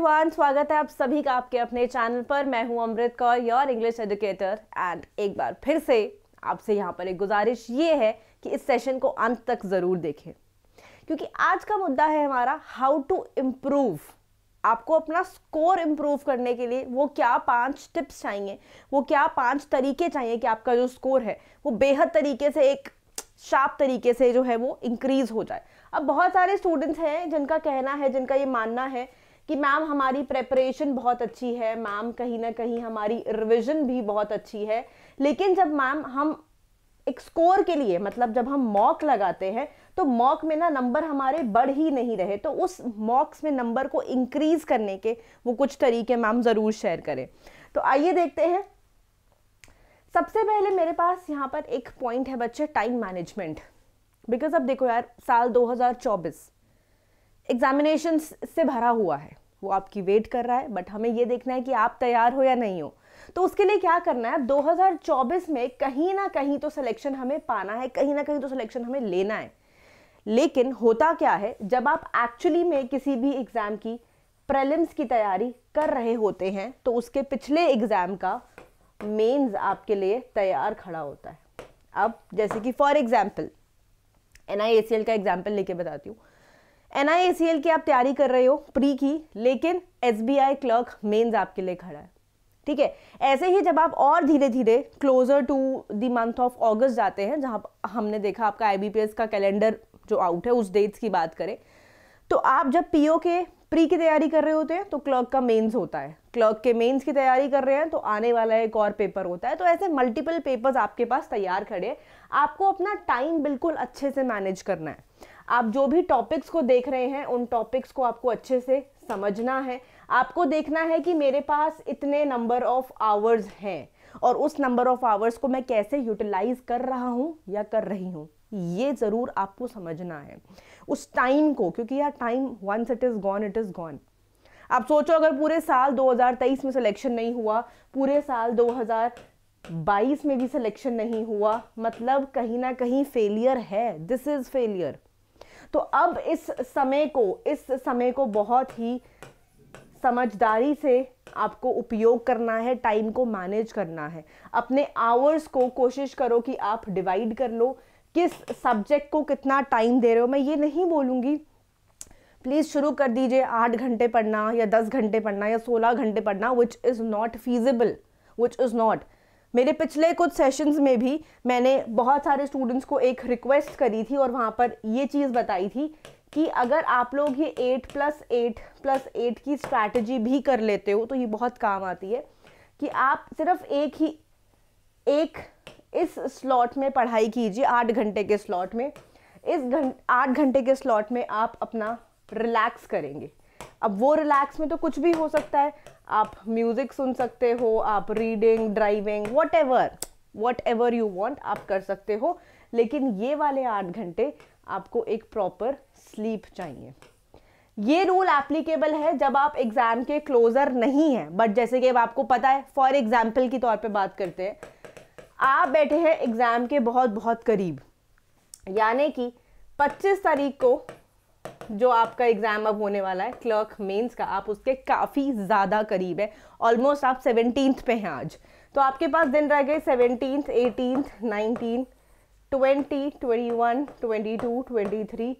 everyone स्वागत है आप सभी का आपके अपने चैनल पर मैं हूं Amrit Kaur your English educator and एक बार फिर से आपसे यहां पर एक गुजारिश ये है कि इस सेशन को अंत तक ज़रूर देखें क्योंकि आज का मुद्दा है हमारा हाउ टू इम्प्रूव आपको अपना स्कोर इम्प्रूव करने के लिए वो क्या पांच टिप्स चाहिए वो क्या पांच तरीके चाहिए कि आपका जो स्कोर है वो बेहद तरीके से एक शार्प तरीके से जो है वो इंक्रीज़ हो जाए अब बहुत सारे स्टूडेंट्स हैं जिनका कहना है जिनका ये मानना है कि मैम हमारी प्रेपरेशन बहुत अच्छी है मैम कहीं ना कहीं हमारी रिविजन भी बहुत अच्छी है लेकिन जब मैम हम एक स्कोर के लिए मतलब जब हम मॉक लगाते हैं तो मॉक में ना नंबर हमारे बढ़ ही नहीं रहे तो उस मॉक्स में नंबर को इंक्रीज करने के वो कुछ तरीके मैम ज़रूर शेयर करें तो आइए देखते हैं सबसे पहले मेरे पास यहाँ पर एक पॉइंट है बच्चे टाइम मैनेजमेंट बिकॉज अब देखो यार साल 2024 एग्जामिनेशन से भरा हुआ है वो आपकी वेट कर रहा है बट हमें ये देखना है कि आप तैयार हो या नहीं हो तो उसके लिए क्या करना है 2024 में कहीं ना कहीं तो सिलेक्शन हमें पाना है कहीं ना कहीं तो सिलेक्शन हमें लेना है लेकिन होता क्या है जब आप एक्चुअली में किसी भी एग्ज़ाम की प्रेलिम्स की तैयारी कर रहे होते हैं तो उसके पिछले एग्ज़ाम का मेंस आपके लिए तैयार खड़ा होता है अब जैसे कि फॉर एग्जाम्पल एन का एग्जाम्पल लेके बताती हूँ एन की आप तैयारी कर रहे हो प्री की लेकिन एस क्लर्क मेन्स आपके लिए खड़ा है ठीक है ऐसे ही जब आप और धीरे धीरे closer to the month of August जाते हैं जहाँ हमने देखा आपका आई का कैलेंडर जो आउट है उस डेट्स की बात करें तो आप जब पी के प्री की तैयारी कर रहे होते हैं तो क्लर्क का मेंस होता है क्लर्क के मेंस की तैयारी कर रहे हैं तो आने वाला एक और पेपर होता है तो ऐसे मल्टीपल पेपर्स आपके पास तैयार खड़े आपको अपना टाइम बिल्कुल अच्छे से मैनेज करना है आप जो भी टॉपिक्स को देख रहे हैं उन टॉपिक्स को आपको अच्छे से समझना है आपको देखना है कि मेरे पास इतने नंबर ऑफ आवर्स हैं और उस नंबर ऑफ आवर्स को मैं कैसे यूटिलाइज कर रहा हूँ या कर रही हूँ ये ज़रूर आपको समझना है उस टाइम को क्योंकि यार time once it is gone it is gone आप सोचो अगर पूरे साल 2023 में सिलेक्शन नहीं हुआ पूरे साल 2022 में भी सिलेक्शन नहीं हुआ मतलब कहीं ना कहीं फेलियर है दिस इज़ फेलियर तो अब इस समय को इस समय को बहुत ही समझदारी से आपको उपयोग करना है टाइम को मैनेज करना है अपने आवर्स को कोशिश करो कि आप डिवाइड कर लो किस सब्जेक्ट को कितना टाइम दे रहे हो मैं ये नहीं बोलूँगी प्लीज़ शुरू कर दीजिए आठ घंटे पढ़ना या दस घंटे पढ़ना या सोलह घंटे पढ़ना which is not feasible which is not मेरे पिछले कुछ सेशंस में भी मैंने बहुत सारे स्टूडेंट्स को एक रिक्वेस्ट करी थी और वहाँ पर ये चीज़ बताई थी कि अगर आप लोग ये eight plus eight plus eight की स्ट्रैटेजी भी कर लेते हो तो ये बहुत काम आती है कि आप सिर्फ एक ही एक इस स्लॉट में पढ़ाई कीजिए आठ घंटे के स्लॉट में इस घंट आठ घंटे के स्लॉट में आप अपना रिलैक्स करेंगे अब वो रिलैक्स में तो कुछ भी हो सकता है आप म्यूज़िक सुन सकते हो आप reading driving whatever whatever you want आप कर सकते हो लेकिन ये वाले आठ घंटे आपको एक प्रॉपर स्लीप चाहिए ये रूल एप्लीकेबल है जब आप एग्ज़ाम के क्लोज़र नहीं हैं बट जैसे कि अब आपको पता है फॉर एग्ज़ाम्पल की तौर पे बात करते हैं आप बैठे हैं एग्ज़ाम के बहुत बहुत करीब यानी कि 25 तारीख को जो आपका एग्ज़ाम अब होने वाला है क्लर्क मेंस का आप उसके काफ़ी ज़्यादा करीब है ऑलमोस्ट आप सेवनटीन पे हैं आज तो आपके पास दिन रह गए seventeen eighteen nineteen twenty twenty one twenty two twenty three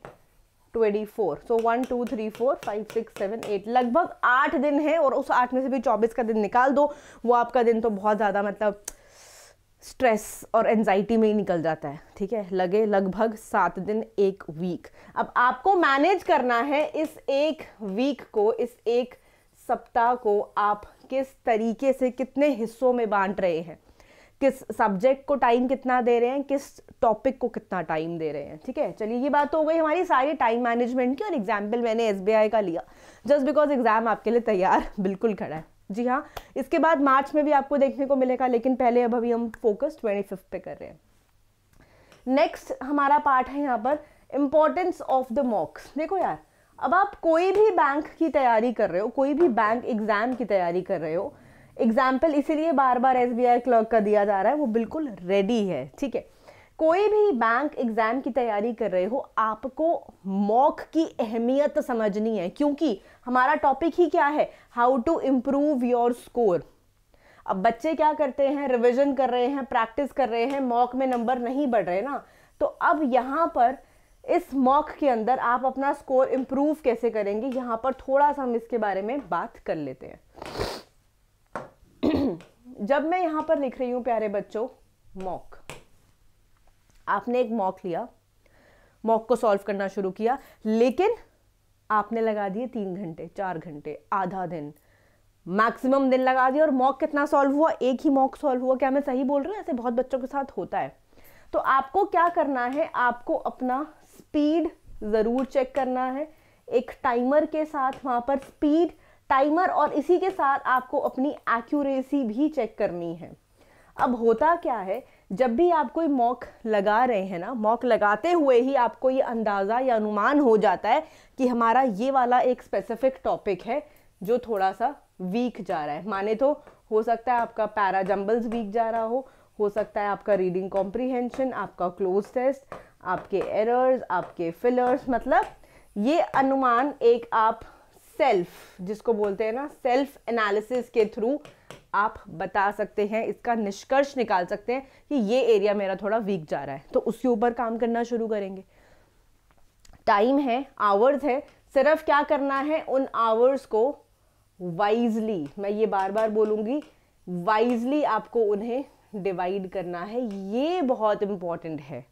twenty four so one two three four five six seven eight लगभग आठ दिन है और उस आठ में से भी चौबीस का दिन निकाल दो वो आपका दिन तो बहुत ज़्यादा मतलब स्ट्रेस और एनजाइटी में ही निकल जाता है ठीक है लगे लगभग सात दिन एक वीक अब आपको मैनेज करना है इस एक वीक को इस एक सप्ताह को आप किस तरीके से कितने हिस्सों में बांट रहे हैं किस सब्जेक्ट को टाइम कितना दे रहे हैं किस टॉपिक को कितना टाइम दे रहे हैं ठीक है चलिए ये बात तो हो गई हमारी सारी टाइम मैनेजमेंट की और एग्जाम्पल मैंने एस का लिया जस्ट बिकॉज एग्ज़ाम आपके लिए तैयार बिल्कुल खड़ा है जी हाँ इसके बाद मार्च में भी आपको देखने को मिलेगा लेकिन पहले अब अभी हम फोकस ट्वेंटी फिफ्थ पे कर रहे हैं नेक्स्ट हमारा पार्ट है यहाँ पर इम्पोर्टेंस ऑफ द मॉक्स देखो यार अब आप कोई भी बैंक की तैयारी कर रहे हो कोई भी बैंक एग्ज़ाम की तैयारी कर रहे हो एग्जाम्पल इसीलिए बार बार एस क्लर्क का दिया जा रहा है वो बिल्कुल रेडी है ठीक है कोई भी बैंक एग्ज़ाम की तैयारी कर रहे हो आपको मॉक की अहमियत समझनी है क्योंकि हमारा टॉपिक ही क्या है how to improve your score अब बच्चे क्या करते हैं रिविजन कर रहे हैं प्रैक्टिस कर रहे हैं मॉक में नंबर नहीं बढ़ रहे ना तो अब यहाँ पर इस मॉक के अंदर आप अपना स्कोर इम्प्रूव कैसे करेंगे यहाँ पर थोड़ा सा हम इसके बारे में बात कर लेते हैं जब मैं यहाँ पर लिख रही हूँ प्यारे बच्चों मॉक आपने एक मॉक लिया मॉक को सॉल्व करना शुरू किया लेकिन आपने लगा दिए तीन घंटे चार घंटे आधा दिन मैक्सिमम दिन लगा दिया और मॉक कितना सॉल्व हुआ एक ही मॉक सॉल्व हुआ क्या मैं सही बोल रही हूँ ऐसे बहुत बच्चों के साथ होता है तो आपको क्या करना है आपको अपना स्पीड ज़रूर चेक करना है एक टाइमर के साथ वहाँ पर स्पीड टाइमर और इसी के साथ आपको अपनी एक्यूरेसी भी चेक करनी है अब होता क्या है जब भी आप कोई मॉक लगा रहे हैं ना मॉक लगाते हुए ही आपको ये अंदाज़ा या अनुमान हो जाता है कि हमारा ये वाला एक स्पेसिफिक टॉपिक है जो थोड़ा सा वीक जा रहा है माने तो हो सकता है आपका पैरा जम्बल्स वीक जा रहा हो हो सकता है आपका रीडिंग कॉम्प्रीहेंशन आपका क्लोज टेस्ट आपके एरर्स आपके फिलर्स मतलब ये अनुमान एक आप सेल्फ जिसको बोलते हैं ना सेल्फ एनालिसिस के थ्रू आप बता सकते हैं इसका निष्कर्ष निकाल सकते हैं कि ये एरिया मेरा थोड़ा वीक जा रहा है तो उसके ऊपर काम करना शुरू करेंगे टाइम है आवर्स है सिर्फ क्या करना है उन आवर्स को वाइजली मैं ये बार बार बोलूंगी वाइजली आपको उन्हें डिवाइड करना है ये बहुत इंपॉर्टेंट है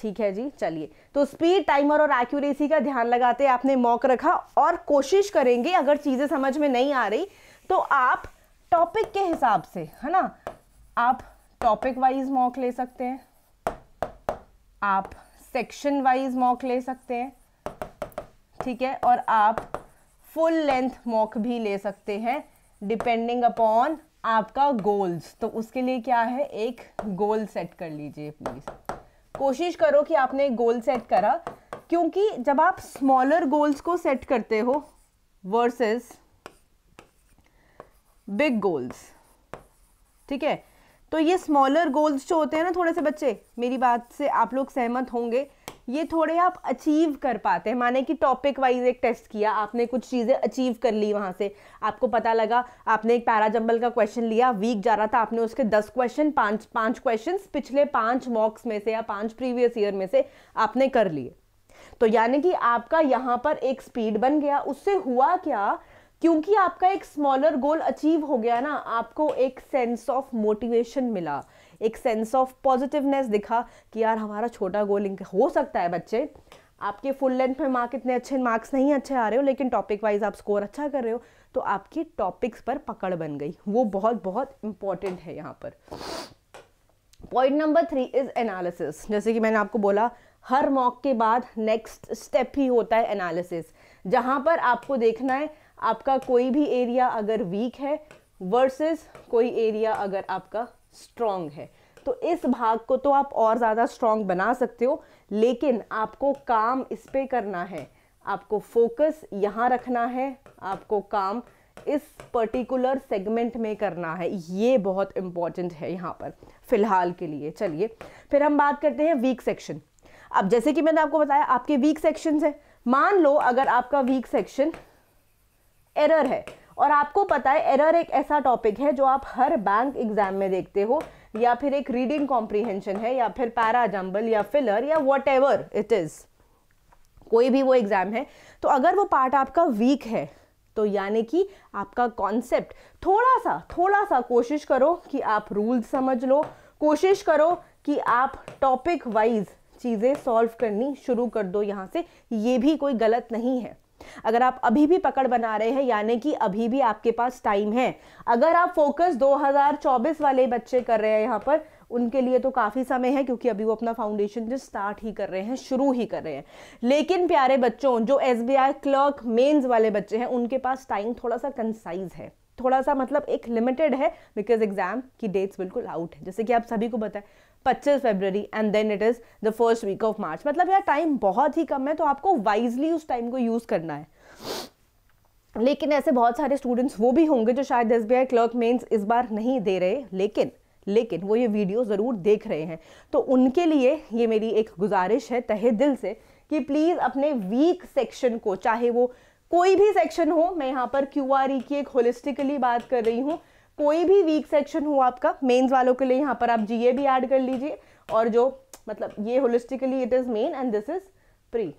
ठीक है जी चलिए तो स्पीड टाइमर और एक्यूरेसी का ध्यान लगाते आपने मॉक रखा और कोशिश करेंगे अगर चीज़ें समझ में नहीं आ रही तो आप टॉपिक के हिसाब से है ना आप टॉपिक वाइज मॉक ले सकते हैं आप सेक्शन वाइज मॉक ले सकते हैं ठीक है और आप फुल लेंथ मॉक भी ले सकते हैं डिपेंडिंग अपॉन आपका गोल्स तो उसके लिए क्या है एक गोल सेट कर लीजिए प्लीज़ कोशिश करो कि आपने एक गोल सेट करा क्योंकि जब आप स्मॉलर गोल्स को सेट करते हो वर्सेस बिग गोल्स ठीक है तो ये स्मॉलर गोल्स जो होते हैं ना थोड़े से बच्चे मेरी बात से आप लोग सहमत होंगे ये थोड़े आप अचीव कर पाते हैं माने कि टॉपिक वाइज एक टेस्ट किया आपने कुछ चीज़ें अचीव कर ली वहाँ से आपको पता लगा आपने एक पैरा जंबल का क्वेश्चन लिया वीक जा रहा था आपने उसके दस क्वेश्चन पाँच पाँच क्वेश्चन पिछले पाँच मॉक्स में से या पाँच प्रीवियस ईयर में से आपने कर लिए तो यानी कि आपका यहाँ पर एक स्पीड बन गया उससे हुआ क्या क्योंकि आपका एक स्मॉलर गोल अचीव हो गया ना आपको एक सेंस ऑफ मोटिवेशन मिला एक सेंस ऑफ पॉजिटिवनेस दिखा कि यार हमारा छोटा गोल हो सकता है बच्चे आपके फुल लेंथ में मार्क इतने अच्छे मार्क्स नहीं अच्छे आ रहे हो लेकिन टॉपिक वाइज आप स्कोर अच्छा कर रहे हो तो आपकी टॉपिक्स पर पकड़ बन गई वो बहुत बहुत इंपॉर्टेंट है यहाँ पर point number three is analysis जैसे कि मैंने आपको बोला हर मॉक के बाद नेक्स्ट स्टेप ही होता है एनालिसिस जहां पर आपको देखना है आपका कोई भी एरिया अगर वीक है वर्सेस कोई एरिया अगर आपका स्ट्रांग है तो इस भाग को तो आप और ज़्यादा स्ट्रांग बना सकते हो लेकिन आपको काम इस पर करना है आपको फोकस यहाँ रखना है आपको काम इस पर्टिकुलर सेगमेंट में करना है ये बहुत इम्पॉर्टेंट है यहाँ पर फिलहाल के लिए चलिए फिर हम बात करते हैं वीक सेक्शन अब जैसे कि मैंने आपको बताया आपके वीक सेक्शंस हैं मान लो अगर आपका वीक सेक्शन एरर है और आपको पता है एरर एक ऐसा टॉपिक है जो आप हर बैंक एग्जाम में देखते हो या फिर एक रीडिंग कॉम्प्रीहेंशन है या फिर पैरा जम्बल या फिलर या वट इट इज़ कोई भी वो एग्ज़ाम है तो अगर वो पार्ट आपका वीक है तो यानी कि आपका कॉन्सेप्ट थोड़ा सा थोड़ा सा कोशिश करो कि आप रूल्स समझ लो कोशिश करो कि आप टॉपिक वाइज चीज़ें सॉल्व करनी शुरू कर दो यहाँ से ये भी कोई गलत नहीं है अगर आप अभी भी पकड़ बना रहे हैं यानी कि अभी भी आपके पास टाइम है अगर आप फोकस 2024 वाले बच्चे कर रहे हैं यहाँ पर उनके लिए तो काफ़ी समय है क्योंकि अभी वो अपना फाउंडेशन जो स्टार्ट ही कर रहे हैं शुरू ही कर रहे हैं लेकिन प्यारे बच्चों जो एस क्लर्क मेन्स वाले बच्चे हैं उनके पास टाइम थोड़ा सा कंसाइज है थोड़ा सा मतलब एक लिमिटेड है बिकॉज एग्जाम की डेट्स बिल्कुल आउट है जैसे कि आप सभी को बताएं 25 February and then it is the first week of March मतलब यार टाइम बहुत ही कम है तो आपको वाइजली उस टाइम को यूज़ करना है लेकिन ऐसे बहुत सारे स्टूडेंट्स वो भी होंगे जो शायद एस क्लर्क मेन्स इस बार नहीं दे रहे लेकिन लेकिन वो ये वीडियो ज़रूर देख रहे हैं तो उनके लिए ये मेरी एक गुजारिश है तहे दिल से कि प्लीज़ अपने वीक सेक्शन को चाहे वो कोई भी सेक्शन हो मैं यहाँ पर क्यू e की एक होलिस्टिकली बात कर रही हूँ कोई भी वीक सेक्शन हो आपका मेंस वालों के लिए यहाँ पर आप जीए भी ऐड कर लीजिए और जो मतलब ये holistically it is main and this is pre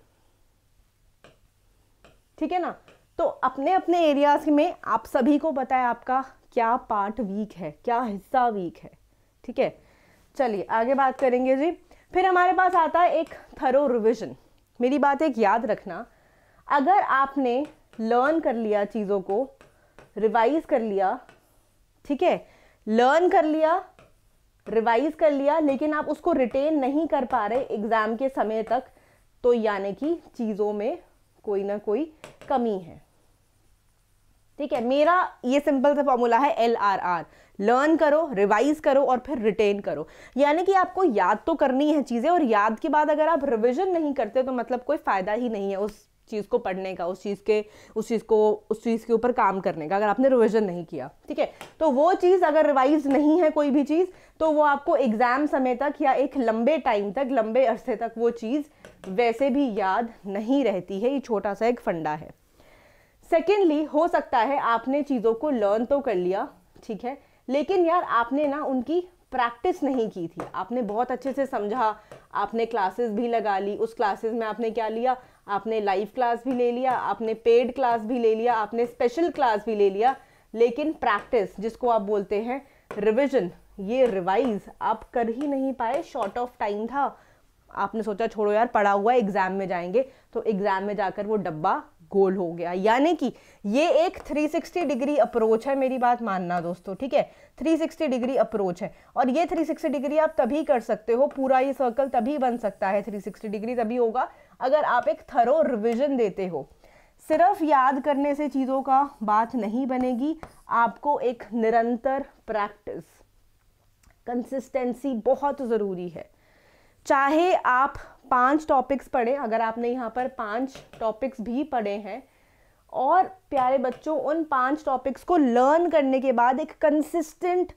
ठीक है ना तो अपने अपने एरियाज में आप सभी को पता है आपका क्या पार्ट वीक है क्या हिस्सा वीक है ठीक है चलिए आगे बात करेंगे जी फिर हमारे पास आता है एक थरो रिविजन मेरी बात एक याद रखना अगर आपने लर्न कर लिया चीज़ों को रिवाइज कर लिया ठीक है लर्न कर लिया रिवाइज कर लिया लेकिन आप उसको रिटेन नहीं कर पा रहे एग्ज़ाम के समय तक तो यानी कि चीज़ों में कोई ना कोई कमी है ठीक है मेरा ये सिंपल सा फॉर्मूला है एल आर आर लर्न करो रिवाइज करो और फिर रिटेन करो यानी कि आपको याद तो करनी है चीज़ें और याद के बाद अगर आप रिविजन नहीं करते तो मतलब कोई फ़ायदा ही नहीं है उस चीज़ को पढ़ने का उस चीज़ के उस चीज़ को उस चीज़ के ऊपर काम करने का अगर आपने रिविजन नहीं किया ठीक है तो वो चीज़ अगर रिवाइज नहीं है कोई भी चीज़ तो वो आपको एग्ज़ाम समय तक या एक लंबे टाइम तक लंबे अरसे तक वो चीज़ वैसे भी याद नहीं रहती है ये छोटा सा एक फंडा है सेकेंडली हो सकता है आपने चीज़ों को लर्न तो कर लिया ठीक है लेकिन यार आपने ना उनकी प्रैक्टिस नहीं की थी आपने बहुत अच्छे से समझा आपने क्लासेस भी लगा ली उस क्लासेस में आपने क्या लिया आपने लाइव क्लास भी ले लिया आपने पेड क्लास भी ले लिया आपने स्पेशल क्लास भी ले लिया लेकिन प्रैक्टिस जिसको आप बोलते हैं रिविजन ये रिवाइज आप कर ही नहीं पाए शॉर्ट ऑफ टाइम था आपने सोचा छोड़ो यार पढ़ा हुआ एग्जाम में जाएंगे तो एग्जाम में जाकर वो डब्बा गोल हो गया यानी कि ये एक 360 डिग्री अप्रोच है मेरी बात मानना दोस्तों ठीक है 360 डिग्री अप्रोच है और ये 360 डिग्री आप तभी कर सकते हो पूरा ये सर्कल तभी बन सकता है 360 डिग्री तभी होगा अगर आप एक थरो रिविज़न देते हो सिर्फ याद करने से चीज़ों का बात नहीं बनेगी आपको एक निरंतर प्रैक्टिस कंसिस्टेंसी बहुत ज़रूरी है चाहे आप पांच टॉपिक्स पढ़ें अगर आपने यहाँ पर पांच टॉपिक्स भी पढ़े हैं और प्यारे बच्चों उन पांच टॉपिक्स को लर्न करने के बाद एक कंसिस्टेंट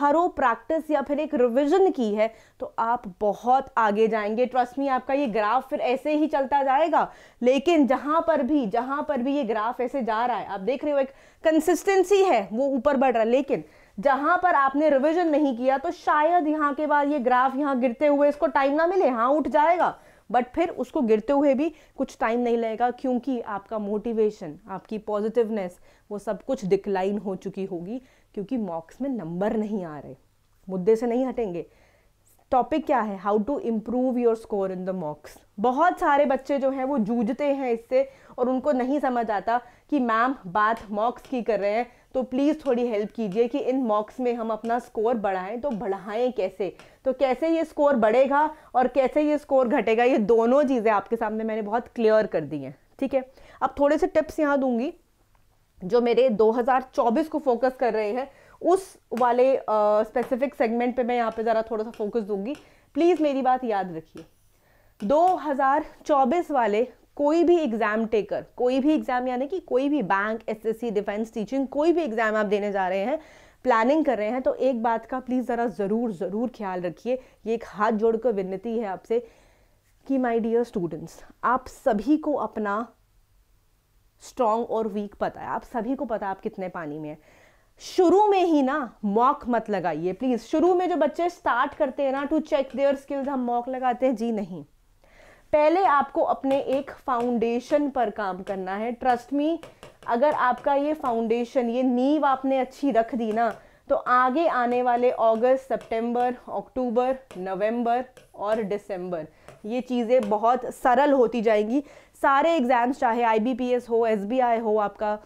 थरो प्रैक्टिस या फिर एक रिविजन की है तो आप बहुत आगे जाएंगे ट्रस्ट मी आपका ये ग्राफ फिर ऐसे ही चलता जाएगा लेकिन जहां पर भी जहां पर भी ये ग्राफ ऐसे जा रहा है आप देख रहे हो एक कंसिस्टेंसी है वो ऊपर बढ़ रहा है लेकिन जहां पर आपने रिविजन नहीं किया तो शायद यहाँ के बाद ये ग्राफ यहाँ गिरते हुए इसको टाइम ना मिले हाँ उठ जाएगा बट फिर उसको गिरते हुए भी कुछ टाइम नहीं लगेगा क्योंकि आपका मोटिवेशन आपकी पॉजिटिवनेस वो सब कुछ डिक्लाइन हो चुकी होगी क्योंकि मॉक्स में नंबर नहीं आ रहे मुद्दे से नहीं हटेंगे टॉपिक क्या है how to improve your score in the mocks बहुत सारे बच्चे जो हैं वो जूझते हैं इससे और उनको नहीं समझ आता कि मैम बात मॉक्स की कर रहे हैं तो प्लीज़ थोड़ी हेल्प कीजिए कि इन मॉक्स में हम अपना स्कोर बढ़ाएं तो बढ़ाएं कैसे तो कैसे ये स्कोर बढ़ेगा और कैसे ये स्कोर घटेगा ये दोनों चीज़ें आपके सामने मैंने बहुत क्लियर कर दी हैं ठीक है अब थोड़े से टिप्स यहाँ दूंगी जो मेरे 2024 को फोकस कर रहे हैं उस वाले स्पेसिफिक सेगमेंट पे मैं यहाँ पे ज़रा थोड़ा सा फोकस दूंगी प्लीज़ मेरी बात याद रखिए 2024 वाले कोई भी एग्जाम टेकर कोई भी एग्जाम यानी कि कोई भी बैंक एस डिफेंस टीचिंग कोई भी एग्जाम आप देने जा रहे हैं प्लानिंग कर रहे हैं तो एक बात का प्लीज़ ज़रा ज़रूर ज़रूर ख्याल रखिए ये एक हाथ जोड़कर विनती है आपसे कि माय डियर स्टूडेंट्स आप सभी को अपना स्ट्रांग और वीक पता है आप सभी को पता है आप कितने पानी में है शुरू में ही ना मॉक मत लगाइए प्लीज़ शुरू में जो बच्चे स्टार्ट करते हैं ना टू चेक देयर स्किल्स हम मॉक लगाते हैं जी नहीं पहले आपको अपने एक फाउंडेशन पर काम करना है ट्रस्ट मी अगर आपका ये फाउंडेशन ये नींव आपने अच्छी रख दी ना तो आगे आने वाले अगस्त सितंबर, अक्टूबर नवंबर और दिसंबर ये चीज़ें बहुत सरल होती जाएंगी सारे एग्ज़ाम्स चाहे आईबीपीएस हो एसबीआई हो आपका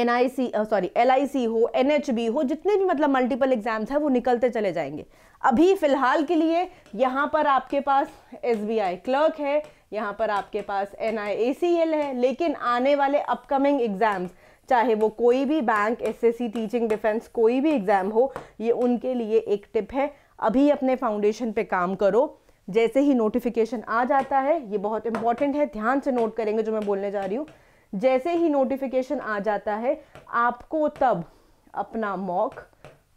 N I C sorry L I C हो एन एच बी हो जितने भी मतलब मल्टीपल एग्ज़ाम्स हैं वो निकलते चले जाएंगे अभी फ़िलहाल के लिए यहाँ पर आपके पास एस क्लर्क है यहाँ पर आपके पास एन है लेकिन आने वाले अपकमिंग एग्ज़ाम्स चाहे वो कोई भी बैंक एसएससी टीचिंग डिफेंस कोई भी एग्ज़ाम हो ये उनके लिए एक टिप है अभी अपने फाउंडेशन पे काम करो जैसे ही नोटिफिकेशन आ जाता है ये बहुत इंपॉर्टेंट है ध्यान से नोट करेंगे जो मैं बोलने जा रही हूँ जैसे ही नोटिफिकेशन आ जाता है आपको तब अपना मॉक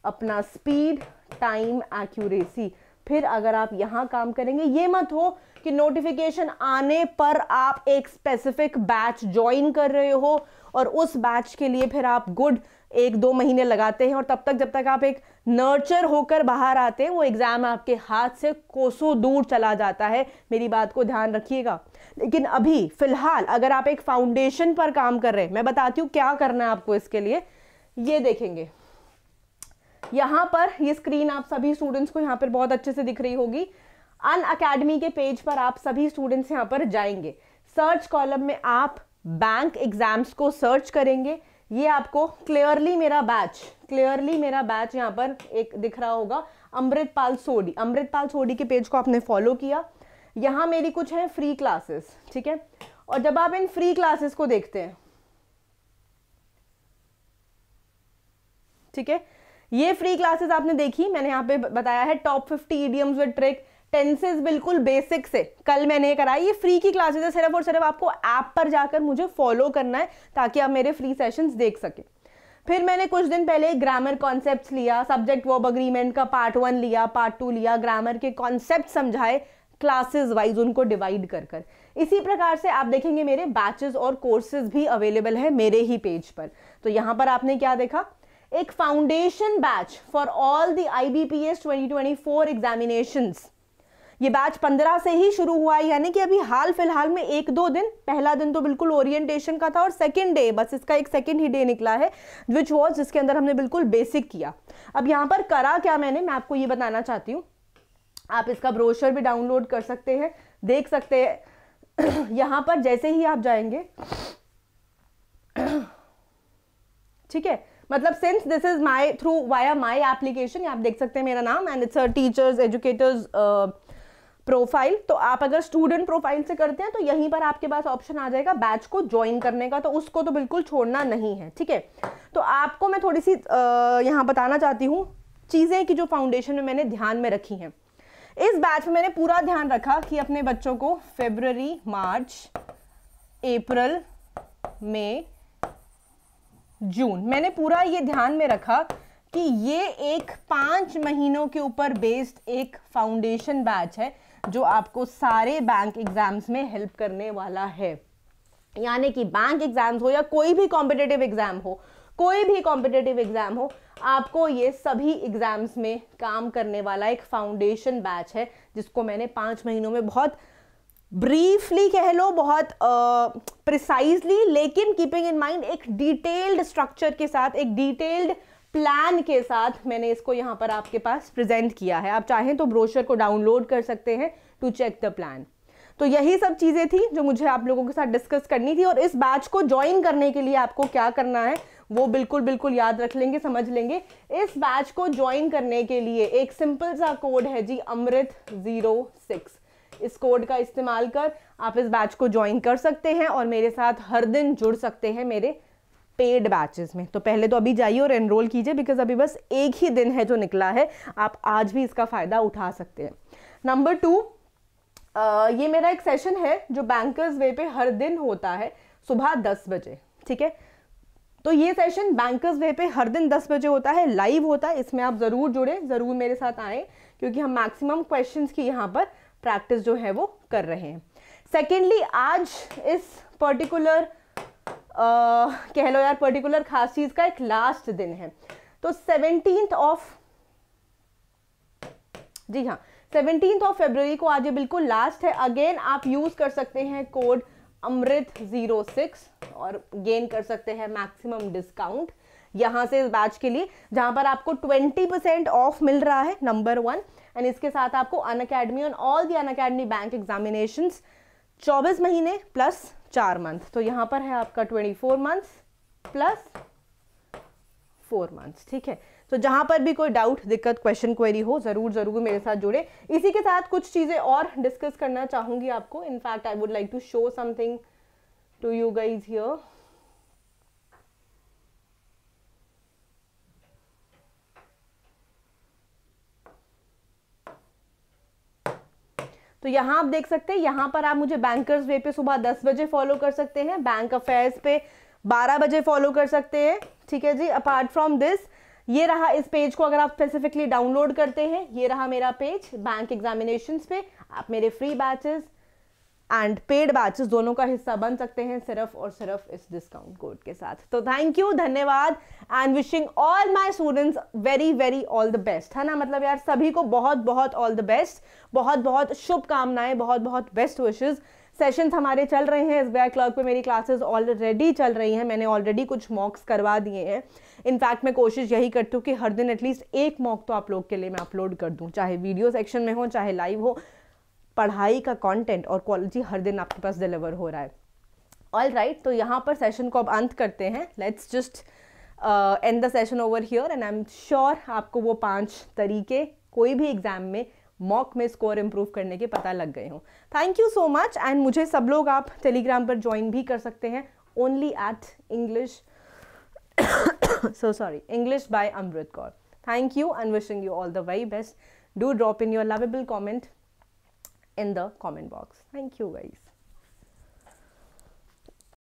अपना स्पीड टाइम एक्यूरेसी फिर अगर आप यहाँ काम करेंगे ये मत हो कि नोटिफिकेशन आने पर आप एक स्पेसिफिक बैच ज्वाइन कर रहे हो और उस बैच के लिए फिर आप गुड एक दो महीने लगाते हैं और तब तक जब तक आप एक नर्चर होकर बाहर आते हैं वो एग्ज़ाम आपके हाथ से कोसों दूर चला जाता है मेरी बात को ध्यान रखिएगा लेकिन अभी फ़िलहाल अगर आप एक फाउंडेशन पर काम कर रहे हैं मैं बताती हूँ क्या करना है आपको इसके लिए ये देखेंगे यहाँ पर ये स्क्रीन आप सभी स्टूडेंट्स को यहाँ पर बहुत अच्छे से दिख रही होगी अन अकेडमी के पेज पर आप सभी स्टूडेंट्स यहाँ पर जाएंगे सर्च कॉलम में आप बैंक एग्जाम्स को सर्च करेंगे ये आपको क्लियरली मेरा बैच क्लियरली मेरा बैच यहाँ पर एक दिख रहा होगा अमृतपाल सोडी अमृतपाल सोडी के पेज को आपने फॉलो किया यहाँ मेरी कुछ है फ्री क्लासेस ठीक है और जब आप इन फ्री क्लासेस को देखते हैं ठीक है ये फ्री क्लासेस आपने देखी मैंने यहाँ पे बताया है top fifty idioms with trick tenses बिल्कुल बेसिक से कल मैंने कराई ये फ्री की क्लासेस है सिर्फ और सिर्फ आपको ऐप पर जाकर मुझे फॉलो करना है ताकि आप मेरे फ्री सेशंस देख सकें फिर मैंने कुछ दिन पहले ग्रामर कॉन्सेप्ट्स लिया सब्जेक्ट वर्ब अग्रीमेंट का पार्ट वन लिया पार्ट टू लिया ग्रामर के कॉन्सेप्ट समझाए क्लासेस वाइज उनको डिवाइड कर कर इसी प्रकार से आप देखेंगे मेरे बैचेस और कोर्सेज भी अवेलेबल है मेरे ही पेज पर तो यहाँ पर आपने क्या देखा एक foundation batch for all the IBPS 2024 examinations ये बैच 15 से ही शुरू हुआ है यानी कि अभी हाल फिलहाल में एक दो दिन पहला दिन तो बिल्कुल ओरिएंटेशन का था और सेकंड डे बस इसका एक सेकंड ही डे निकला है विच वॉज जिसके अंदर हमने बिल्कुल बेसिक किया अब यहाँ पर करा क्या मैंने मैं आपको ये बताना चाहती हूँ आप इसका ब्रोशर भी डाउनलोड कर सकते हैं देख सकते हैं यहाँ पर जैसे ही आप जाएंगे ठीक है मतलब since this is my through via my application आप देख सकते हैं मेरा नाम and it's a teachers educators profile तो आप अगर स्टूडेंट प्रोफाइल से करते हैं तो यहीं पर आपके पास ऑप्शन आ जाएगा बैच को ज्वाइन करने का तो उसको तो बिल्कुल छोड़ना नहीं है ठीक है तो आपको मैं थोड़ी सी uh, यहाँ बताना चाहती हूँ चीज़ें कि जो फाउंडेशन में मैंने ध्यान में रखी हैं इस बैच में मैंने पूरा ध्यान रखा कि अपने बच्चों को फेबररी मार्च अप्रैल मई जून मैंने पूरा ये ध्यान में रखा कि ये एक पांच महीनों के ऊपर बेस्ड एक फाउंडेशन बैच है जो आपको सारे बैंक एग्जाम्स में हेल्प करने वाला है यानी कि बैंक एग्जाम्स हो या कोई भी कॉम्पिटेटिव एग्जाम हो कोई भी कॉम्पिटेटिव एग्जाम हो आपको ये सभी एग्जाम्स में काम करने वाला एक फाउंडेशन बैच है जिसको मैंने पांच महीनों में बहुत ब्रीफली कह लो बहुत प्रिसाइजली uh, लेकिन कीपिंग इन माइंड एक डिटेल्ड स्ट्रक्चर के साथ एक डिटेल्ड प्लान के साथ मैंने इसको यहाँ पर आपके पास प्रेजेंट किया है आप चाहें तो ब्रोशर को डाउनलोड कर सकते हैं टू चेक द प्लान तो यही सब चीज़ें थी जो मुझे आप लोगों के साथ डिस्कस करनी थी और इस बैच को ज्वाइन करने के लिए आपको क्या करना है वो बिल्कुल बिल्कुल याद रख लेंगे समझ लेंगे इस बैच को ज्वाइन करने के लिए एक सिंपल सा कोड है जी अमृत ज़ीरो सिक्स इस कोड का इस्तेमाल कर आप इस बैच को ज्वाइन कर सकते हैं और मेरे साथ हर दिन जुड़ सकते हैं मेरे पेड बैचेस में तो पहले तो अभी जाइए और एनरोल कीजिए बिकॉज अभी बस एक ही दिन है जो निकला है आप आज भी इसका फ़ायदा उठा सकते हैं नंबर टू ये मेरा एक सेशन है जो बैंकर्स वे पे हर दिन होता है सुबह दस बजे ठीक है तो ये सेशन बैंकर्स वे पे हर दिन दस बजे होता है लाइव होता है इसमें आप ज़रूर जुड़े ज़रूर मेरे साथ आए क्योंकि हम मैक्सिमम क्वेश्चंस की यहाँ पर प्रैक्टिस जो है वो कर रहे हैं सेकेंडली आज इस पर्टिकुलर कह लो यार पर्टिकुलर खास चीज़ का एक लास्ट दिन है तो सेवनटीन ऑफ जी हाँ सेवनटीन ऑफ फेब्रवरी को आज ये बिल्कुल लास्ट है अगेन आप यूज़ कर सकते हैं कोड अमृत जीरो सिक्स और गेन कर सकते हैं मैक्सिमम डिस्काउंट यहां से इस बैच के लिए जहां पर आपको ट्वेंटी परसेंट ऑफ मिल रहा है नंबर वन एंड इसके साथ आपको Unacademy on all the Unacademy bank examination चौबीस महीने प्लस चार मंथ तो यहां पर है आपका twenty four months plus four months ठीक है तो जहां पर भी कोई डाउट दिक्कत क्वेश्चन क्वेरी हो ज़रूर ज़रूर मेरे साथ जुड़े इसी के साथ कुछ चीज़ें और डिस्कस करना चाहूंगी आपको in fact I would like to show something to you guys here तो यहां आप देख सकते हैं यहां पर आप मुझे बैंकर्स वे पे सुबह दस बजे फॉलो कर सकते हैं बैंक अफेयर्स पे बारह बजे फॉलो कर सकते हैं ठीक है जी अपार्ट फ्रॉम दिस ये रहा इस पेज को अगर आप स्पेसिफिकली डाउनलोड करते हैं ये रहा मेरा पेज बैंक एग्जामिनेशन पे आप मेरे free batches and paid batches दोनों का हिस्सा बन सकते हैं सिर्फ और सिर्फ इस डिस्काउंट कोड के साथ तो थैंक यू धन्यवाद and wishing all my students very very all the best है ना मतलब यार सभी को बहुत बहुत ऑल द बेस्ट बहुत बहुत शुभकामनाएं बहुत बहुत बेस्ट विशेज़ सेशंस हमारे चल रहे हैं एस बी क्लर्क पे मेरी क्लासेस ऑलरेडी चल रही हैं मैंने ऑलरेडी कुछ मॉक्स करवा दिए हैं इनफैक्ट मैं कोशिश यही करती हूँ कि हर दिन एटलीस्ट एक मॉक तो आप लोग के लिए मैं अपलोड कर दूँ चाहे वीडियो सेक्शन में हो चाहे लाइव हो पढ़ाई का कॉन्टेंट और क्वालिटी हर दिन आपके पास डिलीवर हो रहा है ऑल राइट right, तो यहाँ पर सेशन को अब अंत करते हैं let's just end the session over here and I am sure आपको वो पाँच तरीके कोई भी एग्ज़ाम में मॉक में स्कोर इम्प्रूव करने के पता लग गए हों thank you so much and मुझे सब लोग आप टेलीग्राम पर ज्वाइन भी कर सकते हैं only at English so sorry English by Amrit Kaur thank you and wishing you all the very best do drop in your lovable comment in the comment box thank you guys